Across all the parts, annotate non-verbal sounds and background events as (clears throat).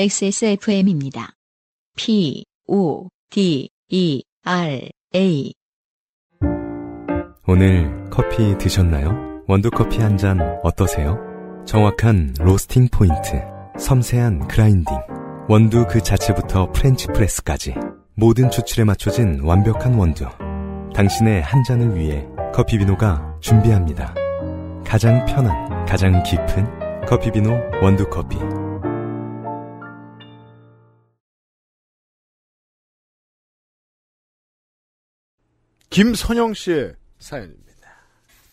XSFM입니다. P, O, D, E, R, A. 오늘 커피 드셨나요? 원두커피 한 잔 어떠세요? 정확한 로스팅 포인트, 섬세한 그라인딩, 원두 그 자체부터 프렌치 프레스까지 모든 추출에 맞춰진 완벽한 원두. 당신의 한 잔을 위해 커피비노가 준비합니다. 가장 편한, 가장 깊은 커피비노 원두커피. 김선영 씨의 사연입니다.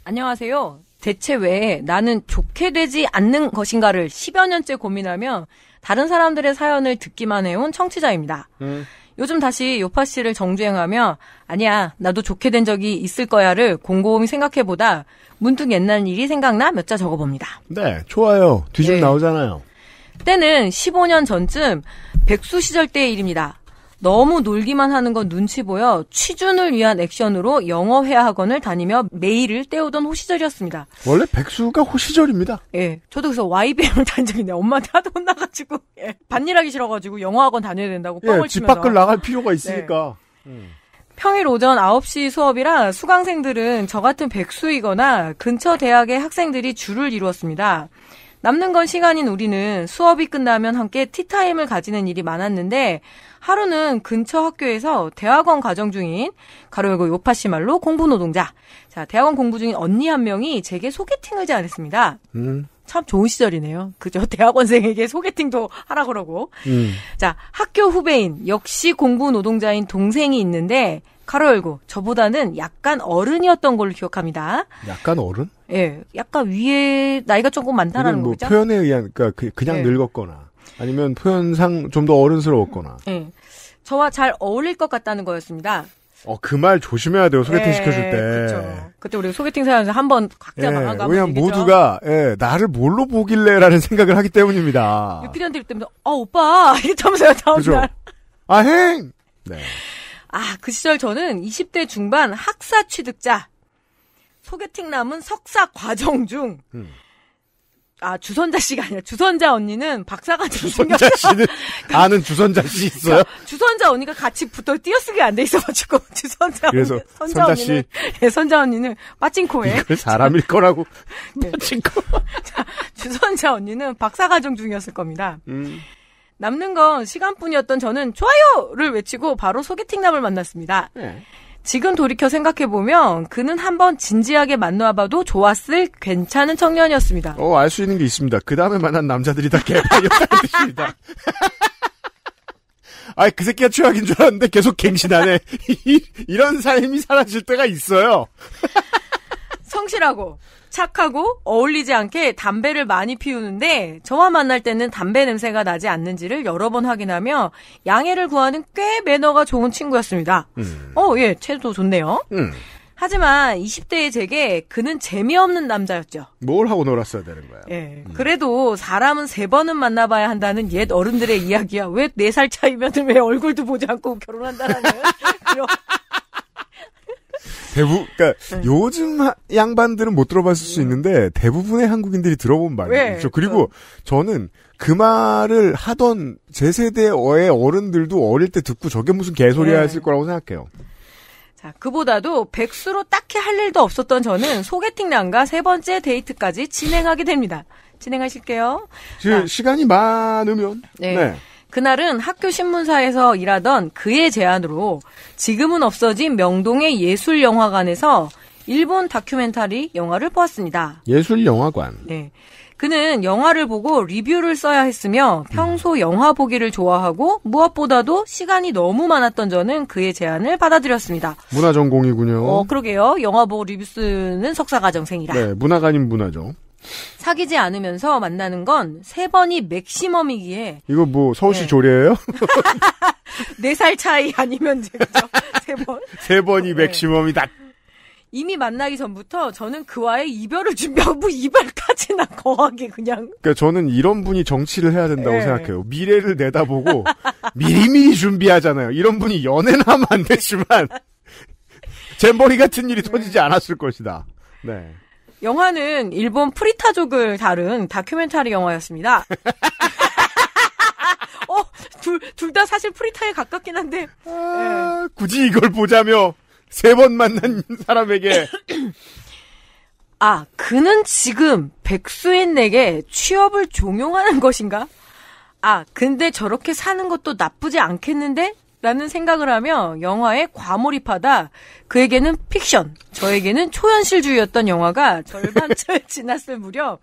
안녕하세요. 대체 왜 나는 좋게 되지 않는 것인가를 10여 년째 고민하며 다른 사람들의 사연을 듣기만 해온 청취자입니다. 음. 요즘 다시 요파 씨를 정주행하며 아니야 나도 좋게 된 적이 있을 거야를 곰곰이 생각해보다 문득 옛날 일이 생각나 몇 자 적어봅니다. 네, 좋아요. 뒤집 네. 나오잖아요. 때는 15년 전쯤 백수 시절 때의 일입니다. 너무 놀기만 하는 건 눈치 보여 취준을 위한 액션으로 영어 회화 학원을 다니며 매일을 때우던 호시절이었습니다. 원래 백수가 호시절입니다. 예. 저도 그래서 YBM을 다닌 (laughs) 적이 있는요 엄마한테 하도 혼나가지고 예. 반일하기 싫어가지고 영어 학원 다녀야 된다고 뻥을 예, 집 치면서. 밖을 나갈 필요가 네. 있으니까. 네. 음. 평일 오전 9시 수업이라 수강생들은 저 같은 백수이거나 근처 대학의 학생들이 줄을 이루었습니다. 남는 건 시간인 우리는 수업이 끝나면 함께 티타임을 가지는 일이 많았는데 하루는 근처 학교에서 대학원 과정 중인 가로열고 요파씨 말로 공부 노동자. 자, 대학원 공부 중인 언니 한 명이 제게 소개팅을 제안했습니다. 음. 참 좋은 시절이네요. 그죠? (laughs) 대학원생에게 소개팅도 하라 그러고. 음. 자, 학교 후배인 역시 공부 노동자인 동생이 있는데 가로 열고 저보다는 약간 어른이었던 걸로 기억합니다. 약간 어른? 예, 약간 위에 나이가 조금 많다라는 뭐 거죠. 표현에 의한 그러니까 그 그냥 예. 늙었거나 아니면 표현상 좀 더 어른스러웠거나. 예. 저와 잘 어울릴 것 같다는 거였습니다. 어, 그 말 조심해야 돼요. 소개팅 예, 시켜줄 때. 그렇죠. 그때 우리 소개팅 사연에서 한번 각자 망한 예, 왜냐면 모두가, 예, 나를 뭘로 보길래라는 생각을 하기 때문입니다. 유피디한테 때문에, 아, 오빠! (laughs) 이렇게 하면서 다음날. 그렇죠. 아, 행! 네. 아, 그 시절 저는 20대 중반 학사 취득자, 소개팅 남은 석사 과정 중, 음. 아, 주선자 씨가 아니라 주선자 언니는 박사가 주선자 씨는 (laughs) 아는 주선자 씨 있어요? 주선자 언니가 같이 붙어 띄어쓰기 안 돼 있어가지고 (laughs) 주선자 그래서 언니, 선자, 선자 언니는 예, 선자 언니는 빠찡코에 이걸 사람일 거라고 네. 빠찡코 (laughs) 자, 주선자 언니는 박사 과정 중이었을 겁니다. 음. 남는 건 시간뿐이었던 저는 좋아요를 외치고 바로 소개팅남을 만났습니다. 네. 지금 돌이켜 생각해보면 그는 한번 진지하게 만나봐도 좋았을 괜찮은 청년이었습니다. 어, 알 수 있는 게 있습니다. 그 다음에 만난 남자들이 다 개판이었다는 (laughs) 뜻입니다. (laughs) 아이, 그 새끼가 최악인 줄 알았는데 계속 갱신하네. (laughs) 이런 삶이 사라질 때가 있어요. 성실하고 착하고 어울리지 않게 담배를 많이 피우는데 저와 만날 때는 담배 냄새가 나지 않는지를 여러 번 확인하며 양해를 구하는 꽤 매너가 좋은 친구였습니다. 음. 어, 예, 채도 좋네요. 음. 하지만 20대의 제게 그는 재미없는 남자였죠. 뭘 하고 놀았어야 되는 거야. 예. 음. 그래도 사람은 세 번은 만나봐야 한다는 옛 어른들의 이야기야. 왜 네 살 차이면 왜 얼굴도 보지 않고 결혼한다라는 (laughs) 그런 대부, 그니까 네. 요즘 양반들은 못 들어봤을 수 있는데 대부분의 한국인들이 들어본 말이죠. 네, 그렇죠. 그렇죠. 그리고 어. 저는 그 말을 하던 제 세대의 어른들도 어릴 때 듣고 저게 무슨 개소리야 네. 했을 거라고 생각해요. 자, 그보다도 백수로 딱히 할 일도 없었던 저는 소개팅 난과 세 번째 데이트까지 진행하게 됩니다. 진행하실게요. 시, 자. 시간이 많으면. 네. 네. 그날은 학교 신문사에서 일하던 그의 제안으로 지금은 없어진 명동의 예술영화관에서 일본 다큐멘터리 영화를 보았습니다. 예술영화관. 네. 그는 영화를 보고 리뷰를 써야 했으며 평소 영화 보기를 좋아하고 무엇보다도 시간이 너무 많았던 저는 그의 제안을 받아들였습니다. 문화 전공이군요. 어, 그러게요. 영화 보고 리뷰 쓰는 석사과정생이라. 네, 문화관인 문화죠. 사귀지 않으면서 만나는 건 세 번이 맥시멈이기에 이거 뭐 서울시 네. 조례예요? (laughs) 네 살 차이 아니면 되죠. (laughs) 세 번. 세 번이 네. 맥시멈이다. 이미 만나기 전부터 저는 그와의 이별을 준비하고 뭐 이별까지나 거하게 그냥. 그러니까 저는 이런 분이 정치를 해야 된다고 네. 생각해요. 미래를 내다보고 미리미리 준비하잖아요. 이런 분이 연애나 하면 안 되지만 (laughs) 잼버리 같은 일이 네. 터지지 않았을 것이다. 네. 영화는 일본 프리타족을 다룬 다큐멘터리 영화였습니다. (laughs) 어, 둘, 둘 다 사실 프리타에 가깝긴 한데. 아, 네. 굳이 이걸 보자며 세 번 만난 사람에게. (clears throat) 아, 그는 지금 백수인에게 취업을 종용하는 것인가? 아, 근데 저렇게 사는 것도 나쁘지 않겠는데? 라는 생각을 하며 영화에 과몰입하다 그에게는 픽션, 저에게는 초현실주의였던 영화가 절반철 (laughs) 지났을 무렵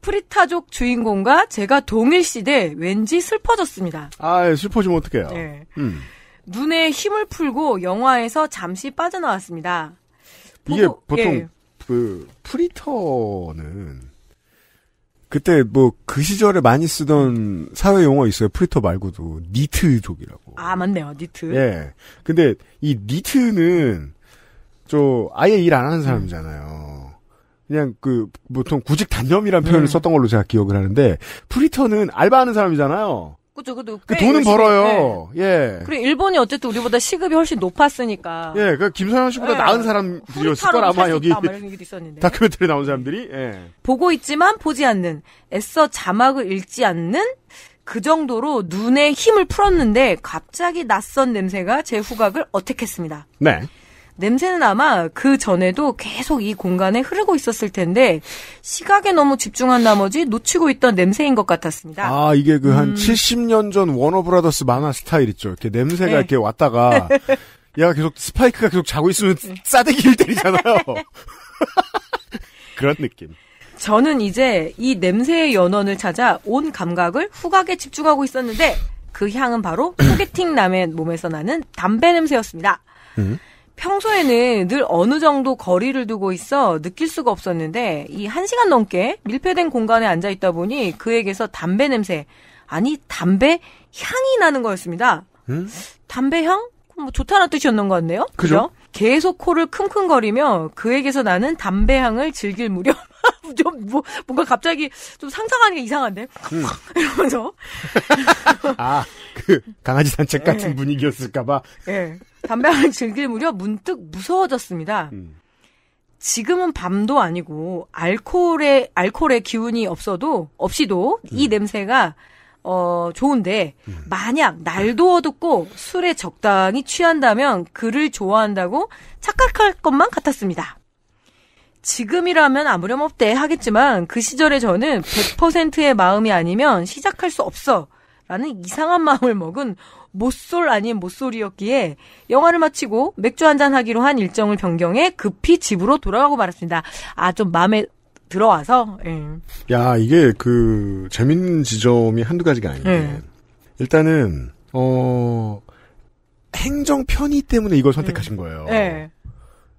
프리타족 주인공과 제가 동일 시대 왠지 슬퍼졌습니다. 아, 예, 슬퍼지면 어떡해요. 네. 음. 눈에 힘을 풀고 영화에서 잠시 빠져나왔습니다. 보고, 보통 예. 그 프리터는 그때 뭐 그 시절에 많이 쓰던 사회 용어 있어요. 프리터 말고도 니트족이라고. 아 맞네요, 니트. 예. 근데 이 니트는 저 아예 일 안 하는 사람이잖아요. 그냥 그 보통 구직 단념이란 표현을 음. 썼던 걸로 제가 기억을 하는데 프리터는 알바하는 사람이잖아요. 그죠, 그죠. 그 돈은 벌어요. 네. 예. 그리고 일본이 어쨌든 우리보다 시급이 훨씬 높았으니까. 예, 그니까 김서현 씨보다 예. 나은 사람들이었을 걸 아마 여기 다큐멘터리 나온 사람들이. 예. 예. 보고 있지만 보지 않는, 애써 자막을 읽지 않는 그 정도로 눈에 힘을 풀었는데 갑자기 낯선 냄새가 제 후각을 어택했습니다. 네. 냄새는 아마 그 전에도 계속 이 공간에 흐르고 있었을 텐데 시각에 너무 집중한 나머지 놓치고 있던 냄새인 것 같았습니다. 아 이게 그한 음. 70년 전 워너브라더스 만화 스타일 있죠. 이렇게 냄새가 네. 이렇게 왔다가 (laughs) 얘가 계속 스파이크가 계속 자고 있으면 네. 싸대기를 때리잖아요. (laughs) 그런 느낌. 저는 이제 이 냄새의 연원을 찾아 온 감각을 후각에 집중하고 있었는데 그 향은 바로 소개팅 남의 몸에서 나는 담배 냄새였습니다. 음. 평소에는 늘 어느 정도 거리를 두고 있어 느낄 수가 없었는데 이 한 시간 넘게 밀폐된 공간에 앉아 있다 보니 그에게서 담배 냄새 아니 담배 향이 나는 거였습니다. 음? 담배 향? 뭐 좋다는 뜻이었는 것 같네요. 그죠? 계속 코를 킁킁거리며 그에게서 나는 담배 향을 즐길 무렵 (laughs) 좀 뭐, 뭔가 갑자기 좀 상상하니까 이상한데 음. (laughs) 이러면서 (laughs) 아그 강아지 산책 같은 네. 분위기였을까봐. 예. 네. 담배를 즐길 무렵 문득 무서워졌습니다. 음. 지금은 밤도 아니고 알코올의 알코올의 기운이 없어도 없이도 이 음. 냄새가 어 좋은데 음. 만약 날도 어둡고 술에 적당히 취한다면 그를 좋아한다고 착각할 것만 같았습니다. 지금이라면 아무렴 없대 하겠지만 그 시절에 저는 100%의 마음이 아니면 시작할 수 없어 라는 이상한 마음을 먹은 모쏠 아닌 모쏠이었기에 영화를 마치고 맥주 한잔 하기로 한 일정을 변경해 급히 집으로 돌아가고 말았습니다. 아, 좀 마음에 들어와서. 예. 야, 이게 그 재밌는 지점이 한두 가지가 아닌데. 예. 일단은 어 행정 편의 때문에 이걸 선택하신 음. 거예요. 예.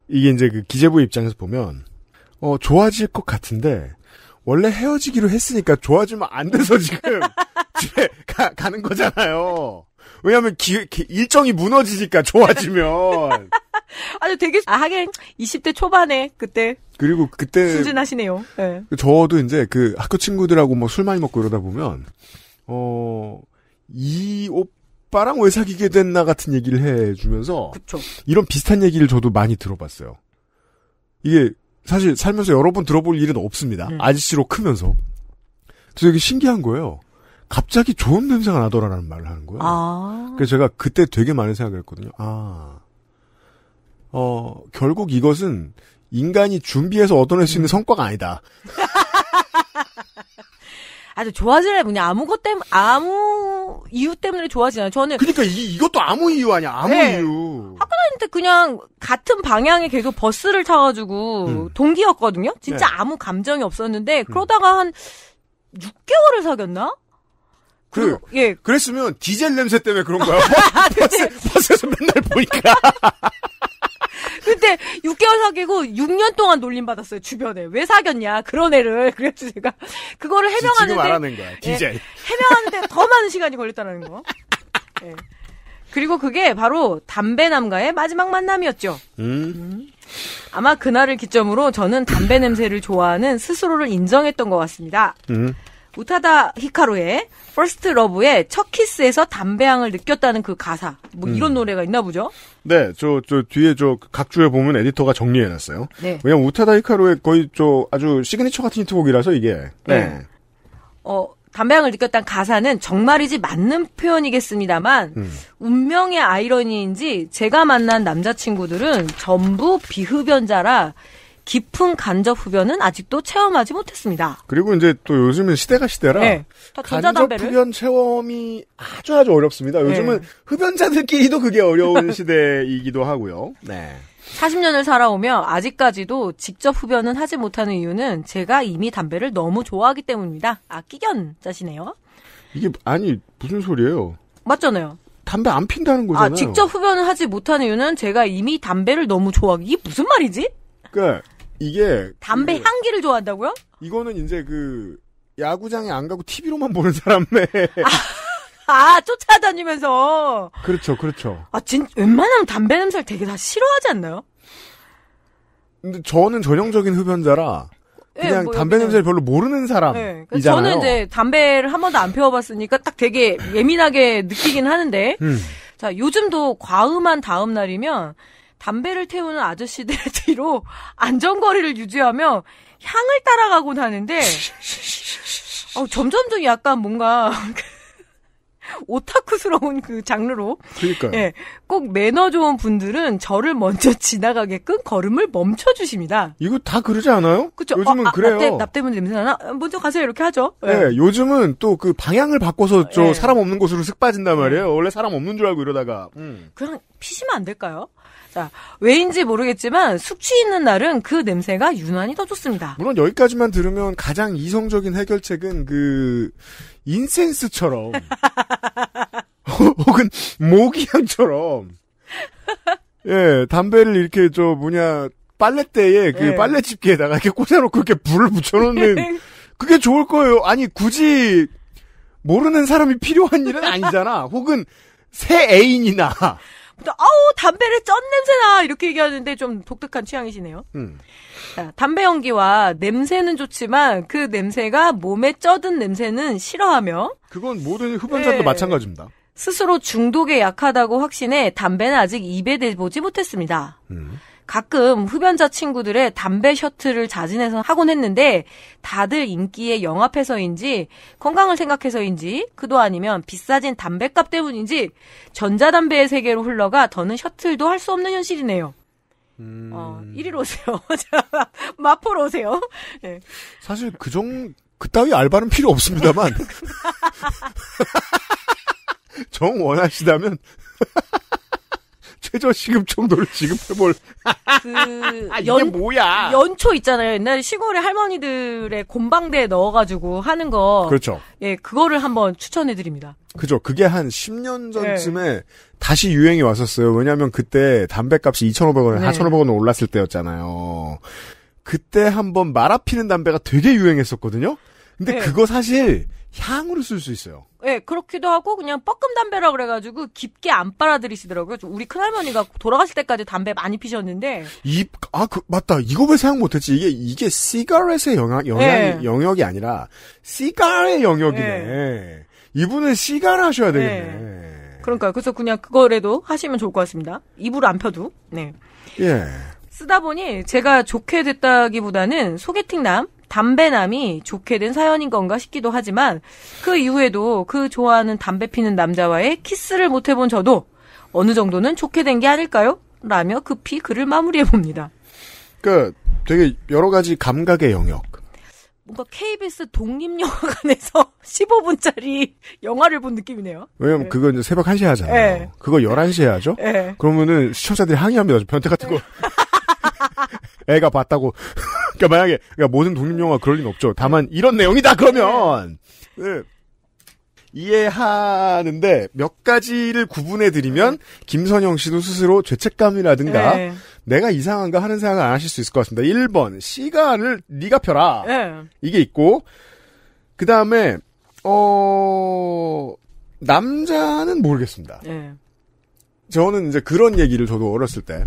이게 이제 그 기재부 입장에서 보면 어 좋아질 것 같은데 원래 헤어지기로 했으니까 좋아지면 안 돼서 지금 (laughs) 집에 가, 가는 거잖아요. 왜냐하면 기, 기, 일정이 무너지니까 좋아지면. (laughs) 아니 되게 아, 하긴 20대 초반에 그때 그리고 그때 순진하시네요. 네. 저도 이제 그 학교 친구들하고 뭐 술 많이 먹고 이러다 보면 어 이 오빠랑 왜 사귀게 됐나 같은 얘기를 해주면서 그쵸. 이런 비슷한 얘기를 저도 많이 들어봤어요. 이게 사실 살면서 여러 번 들어볼 일은 없습니다. 음. 아저씨로 크면서. 그래서 되게 신기한 거예요. 갑자기 좋은 냄새가 나더라라는 말을 하는 거예요. 아. 그래서 제가 그때 되게 많은 생각을 했거든요. 아, 어, 결국 이것은 인간이 준비해서 얻어낼 수 있는 음. 성과가 아니다. (laughs) 아주 좋아지네 그냥 아무것 때문 에 아무 이유 때문에 좋아지나요? 저는 그러니까 이, 이것도 아무 이유 아니야 아무 네. 이유. 학교 다닐 때 그냥 같은 방향에 계속 버스를 타가지고 음. 동기였거든요. 진짜 네. 아무 감정이 없었는데 음. 그러다가 한 6개월을 사귀었나? 그래. 그 예. 그랬으면 디젤 냄새 때문에 그런 거야. (laughs) 뭐, 아, 네. 버스, 버스에서 맨날 보니까. (laughs) 그때 6개월 사귀고 6년 동안 놀림 받았어요 주변에 왜 사귀었냐 그런 애를 (laughs) 그랬지 제가 그거를 해명하는데 지금 알아낸 거야 예. 디젤 예, 해명하는데 더 많은 시간이 걸렸다는 거. 예. 그리고 그게 바로 담배남과의 마지막 만남이었죠. 음. 음. 아마 그날을 기점으로 저는 담배 냄새를 좋아하는 스스로를 인정했던 것 같습니다. 음. 우타다 히카루의 퍼스트 러브의 첫 키스에서 담배향을 느꼈다는 그 가사 뭐 이런 음. 노래가 있나 보죠? 네, 저, 저 뒤에 저 각주에 보면 에디터가 정리해놨어요. 네. 왜냐면 우타다 히카루의 거의 저 아주 시그니처 같은 히트곡이라서 이게. 네. 네. 어 담배향을 느꼈다는 가사는 정말이지 맞는 표현이겠습니다만 음. 운명의 아이러니인지 제가 만난 남자친구들은 전부 비흡연자라 깊은 간접 흡연은 아직도 체험하지 못했습니다. 그리고 이제 또 요즘은 시대가 시대라 네. 간접 흡연 체험이 아주 아주 어렵습니다. 요즘은 네. 흡연자들끼리도 그게 어려운 (laughs) 시대이기도 하고요. 네. 40년을 살아오며 아직까지도 직접 흡연은 하지 못하는 이유는 제가 이미 담배를 너무 좋아하기 때문입니다. 아, 끼견자시네요. 이게, 아니, 무슨 소리예요? 맞잖아요. 담배 안 핀다는 아, 거잖아요. 아, 직접 흡연을 하지 못하는 이유는 제가 이미 담배를 너무 좋아하기. 이게 무슨 말이지? 그러니까 이게 담배 그, 향기를 좋아한다고요? 이거는 이제 그 야구장에 안 가고 TV로만 보는 사람의 아, (laughs) 아 쫓아다니면서 그렇죠, 그렇죠. 아진 웬만하면 담배 냄새를 되게 다 싫어하지 않나요? 근데 저는 전형적인 흡연자라 예, 그냥 네, 뭐 담배 냄새를 별로 모르는 사람이잖아요. 네, 저는 이제 담배를 한 번도 안 피워봤으니까 딱 되게 예민하게 느끼긴 하는데 음. 자 요즘도 과음한 다음 날이면 담배를 태우는 아저씨들 (laughs) 뒤로 안전거리를 유지하며 향을 따라가곤 하는데 어, 점점점 약간 뭔가 (laughs) 오타쿠스러운 그 장르로 그러니까 예, 꼭 매너 좋은 분들은 저를 먼저 (laughs) 지나가게끔 걸음을 멈춰 주십니다. 이거 다 그러지 않아요? 그쵸 요즘은 어, 아, 아 그래요. 납대, 납대문 냄새 나나? 어, 먼저 가세요 이렇게 하죠. 예. 네, 요즘은 또 그 방향을 바꿔서 저 예. 사람 없는 곳으로 슥 빠진단 예. 말이에요. 원래 사람 없는 줄 알고 이러다가 음. 그냥 피시면 안 될까요? 자, 왜인지 모르겠지만 숙취 있는 날은 그 냄새가 유난히 더 좋습니다. 물론 여기까지만 들으면 가장 이성적인 해결책은 그 인센스처럼 (laughs) 혹은 모기향처럼 예, 담배를 이렇게 저 뭐냐 빨래대에 그 예. 빨래 집게에다가 이렇게 꽂아놓고 이렇게 불을 붙여놓는 예. 그게 좋을 거예요. 아니 굳이 모르는 사람이 필요한 일은 아니잖아. 혹은 새 애인이나 그러니까 아우 담배를 쩐 냄새나 이렇게 얘기하는데 좀 독특한 취향이시네요. 음. 담배 연기와 냄새는 좋지만 그 냄새가 몸에 쩌든 냄새는 싫어하며 그건 모든 흡연자도 네. 마찬가지입니다. 스스로 중독에 약하다고 확신해 담배는 아직 입에 대보지 못했습니다. 음. 가끔 흡연자 친구들의 담배 셔틀을 자진해서 하곤 했는데 다들 인기에 영합해서인지 건강을 생각해서인지 그도 아니면 비싸진 담배값 때문인지 전자담배의 세계로 흘러가 더는 셔틀도 할 수 없는 현실이네요. 음... 어, 이리로 오세요. (laughs) 마포로 오세요. 네. 사실 그 정... 그따위 알바는 필요 없습니다만. (laughs) (laughs) 정 원하시다면 최저시급정도를 지급해볼. 그 (laughs) 연, 뭐야? 연초 있잖아요. 옛날 시골에 할머니들의 곰방대에 넣어가지고 하는 거. 그렇죠. 예, 그거를 한번 추천해드립니다. 그죠. 그게 한 10년 전쯤에 네. 다시 유행이 왔었어요. 왜냐하면 그때 담배값이 2,500원에 네. 4,500원 올랐을 때였잖아요. 그때 한번 말아 피는 담배가 되게 유행했었거든요. 근데 네. 그거 사실 향으로 쓸 수 있어요. 예, 네, 그렇기도 하고 그냥 뻐끔 담배라 그래가지고 깊게 안 빨아들이시더라고요. 우리 큰할머니가 돌아가실 때까지 담배 많이 피셨는데. 입, 아, 그, 맞다. 이거 왜 생각 못했지? 이게 이게 시가렛의 영향, 영향 네. 예. 영역이 아니라 시가의 영역이네. 네. 이분은 시가를 하셔야 되겠네. 그러니까 그래서 그냥 그거라도 하시면 좋을 것 같습니다. 입으로 안 펴도. 네. 예. 쓰다 보니 제가 좋게 됐다기보다는 소개팅남 담배남이 좋게 된 사연인 건가 싶기도 하지만 그 이후에도 그 좋아하는 담배 피는 남자와의 키스를 못 해본 저도 어느 정도는 좋게 된 게 아닐까요? 라며 급히 글을 마무리해 봅니다. 그러니까 되게 여러 가지 감각의 영역. 뭔가 KBS 독립영화관에서 15분짜리 영화를 본 느낌이네요. 왜냐면 네. 그거 이제 새벽 1시에 하잖아요. 네. 그거 11시에 하죠? 네. 그러면은 시청자들이 항의합니다. 변태 같은 거. (laughs) 애가 봤다고. 그러니까 만약에 그러니까 모든 독립 영화 그럴 리는 없죠. 다만 이런 내용이다 그러면 네. 이해하는데 몇 가지를 구분해 드리면 김선영 씨도 스스로 죄책감이라든가 네. 내가 이상한가 하는 생각을 안 하실 수 있을 것 같습니다. 1번 시간을 네가 펴라 네. 이게 있고 그 다음에 어 남자는 모르겠습니다. 네. 저는 이제 그런 얘기를 저도 어렸을 때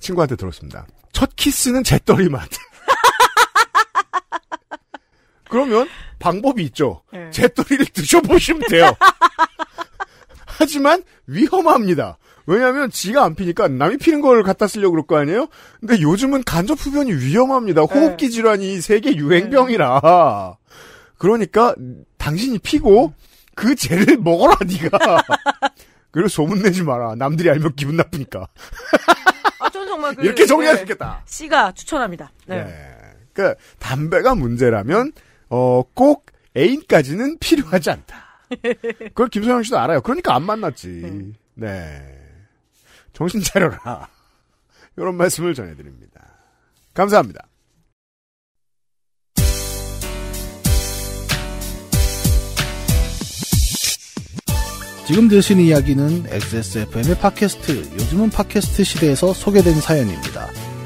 친구한테 들었습니다. 첫 키스는 제떨이 맛. 그러면 방법이 있죠. 제또리를 네. 드셔보시면 돼요. (laughs) 하지만 위험합니다. 왜냐하면 지가 안 피니까 남이 피는 걸 갖다 쓰려고 그럴 거 아니에요? 근데 요즘은 간접 흡연이 위험합니다. 네. 호흡기 질환이 세계 유행병이라. 네. 그러니까 당신이 피고 그 죄를 먹어라 네가. (laughs) 그리고 소문내지 마라. 남들이 알면 기분 나쁘니까. (laughs) 아, 전 정말 그, 이렇게 정리하수겠다 씨가 추천합니다. 네. 네. 그러니까 담배가 문제라면 어, 꼭 애인까지는 필요하지 않다. 그걸 김소영 씨도 알아요. 그러니까 안 만났지. 네. 네. 정신 차려라. 이런 말씀을 전해드립니다. 감사합니다. 지금 들으신 이야기는 XSFM의 팟캐스트, 요즘은 팟캐스트 시대에서 소개된 사연입니다.